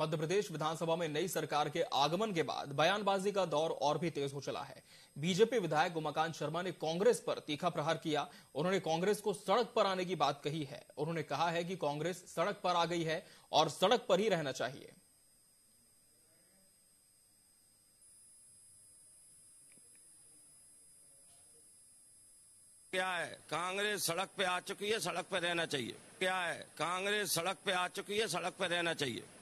मध्य प्रदेश विधानसभा में नई सरकार के आगमन के बाद बयानबाजी का दौर और भी तेज हो चला है बीजेपी विधायक उमाकांत शर्मा ने कांग्रेस पर तीखा प्रहार किया उन्होंने कांग्रेस को सड़क पर आने की बात कही है उन्होंने कहा है कि कांग्रेस सड़क पर आ गई है और सड़क पर ही रहना चाहिए क्या है कांग्रेस सड़क पे आ चुकी है सड़क पे रहना चाहिए क्या है कांग्रेस सड़क पे आ चुकी है सड़क पे रहना चाहिए